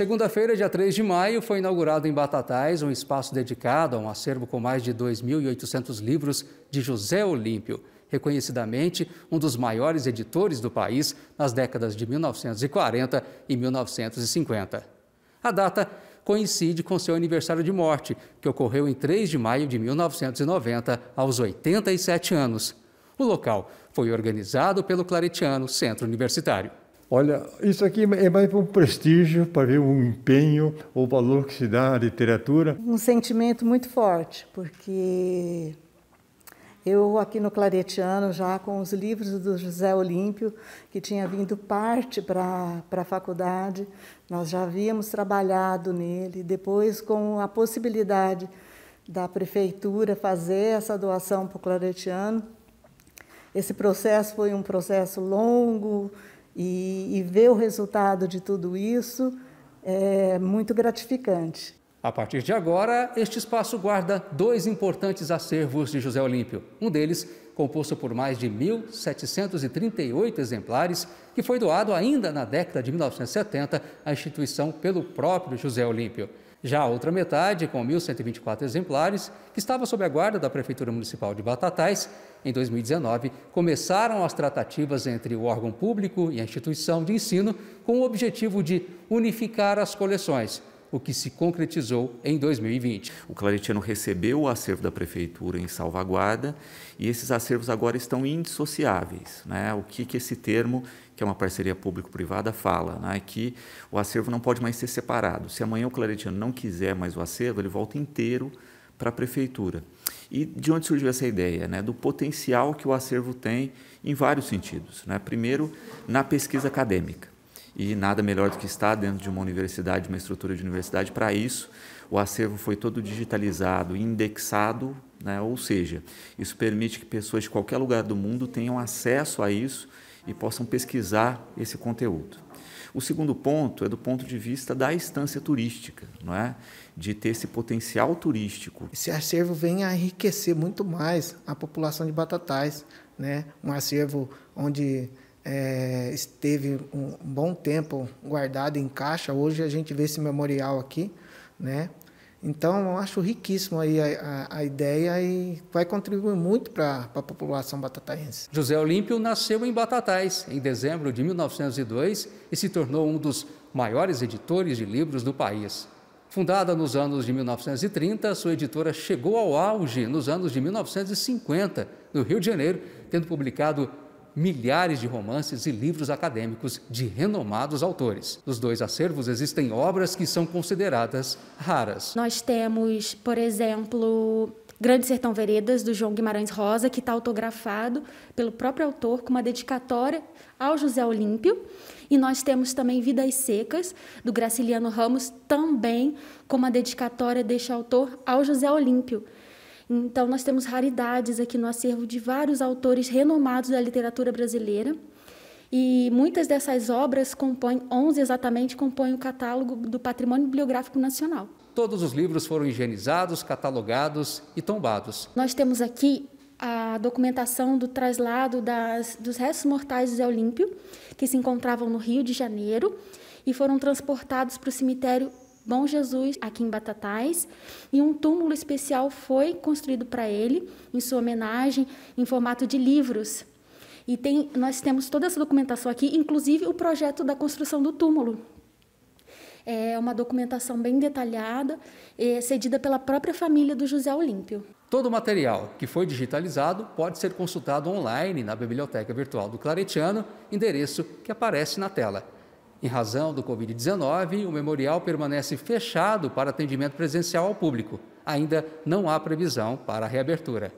Segunda-feira, dia 3 de maio, foi inaugurado em Batatais um espaço dedicado a um acervo com mais de 2.800 livros de José Olímpio, reconhecidamente um dos maiores editores do país nas décadas de 1940 e 1950. A data coincide com seu aniversário de morte, que ocorreu em 3 de maio de 1990, aos 87 anos. O local foi organizado pelo Claretiano Centro Universitário. Olha, isso aqui é mais para um prestígio, para ver o empenho, o valor que se dá à literatura. Um sentimento muito forte, porque eu aqui no Claretiano, já com os livros do José Olímpio, que tinha vindo parte para a faculdade, nós já havíamos trabalhado nele, depois com a possibilidade da prefeitura fazer essa doação para o Claretiano. Esse processo foi um processo longo, e, e ver o resultado de tudo isso é muito gratificante. A partir de agora, este espaço guarda dois importantes acervos de José Olímpio. Um deles, composto por mais de 1.738 exemplares, que foi doado ainda na década de 1970 à instituição pelo próprio José Olímpio. Já a outra metade, com 1.124 exemplares, que estava sob a guarda da Prefeitura Municipal de Batatais, em 2019, começaram as tratativas entre o órgão público e a instituição de ensino com o objetivo de unificar as coleções, o que se concretizou em 2020. O Claretiano recebeu o acervo da prefeitura em salvaguarda e esses acervos agora estão indissociáveis. Né? O que, que esse termo, que é uma parceria público-privada, fala? Né? Que o acervo não pode mais ser separado. Se amanhã o Claretiano não quiser mais o acervo, ele volta inteiro para a prefeitura. E de onde surgiu essa ideia? Né? Do potencial que o acervo tem em vários sentidos. Né? Primeiro, na pesquisa acadêmica e nada melhor do que estar dentro de uma universidade, de uma estrutura de universidade. Para isso, o acervo foi todo digitalizado, indexado, né? ou seja, isso permite que pessoas de qualquer lugar do mundo tenham acesso a isso e possam pesquisar esse conteúdo. O segundo ponto é do ponto de vista da estância turística, não é? de ter esse potencial turístico. Esse acervo vem a enriquecer muito mais a população de Batatais, né? um acervo onde é, esteve um bom tempo guardado em caixa. Hoje a gente vê esse memorial aqui, né? Então, eu acho riquíssimo aí a, a, a ideia e vai contribuir muito para a população batataense. José Olímpio nasceu em Batatais em dezembro de 1902 e se tornou um dos maiores editores de livros do país. Fundada nos anos de 1930, sua editora chegou ao auge nos anos de 1950, no Rio de Janeiro, tendo publicado milhares de romances e livros acadêmicos de renomados autores. Dos dois acervos existem obras que são consideradas raras. Nós temos, por exemplo, Grande Sertão Veredas, do João Guimarães Rosa, que está autografado pelo próprio autor com uma dedicatória ao José Olímpio. E nós temos também Vidas Secas, do Graciliano Ramos, também com uma dedicatória deste autor ao José Olímpio. Então, nós temos raridades aqui no acervo de vários autores renomados da literatura brasileira. E muitas dessas obras compõem, 11 exatamente, compõem o catálogo do Patrimônio Bibliográfico Nacional. Todos os livros foram higienizados, catalogados e tombados. Nós temos aqui a documentação do traslado das, dos restos mortais de Zé Olímpio, que se encontravam no Rio de Janeiro e foram transportados para o cemitério Bom Jesus aqui em Batatais e um túmulo especial foi construído para ele em sua homenagem em formato de livros. E tem, nós temos toda essa documentação aqui, inclusive o projeto da construção do túmulo. É uma documentação bem detalhada, é, cedida pela própria família do José Olímpio. Todo o material que foi digitalizado pode ser consultado online na Biblioteca Virtual do Claretiano, endereço que aparece na tela. Em razão do Covid-19, o memorial permanece fechado para atendimento presencial ao público. Ainda não há previsão para a reabertura.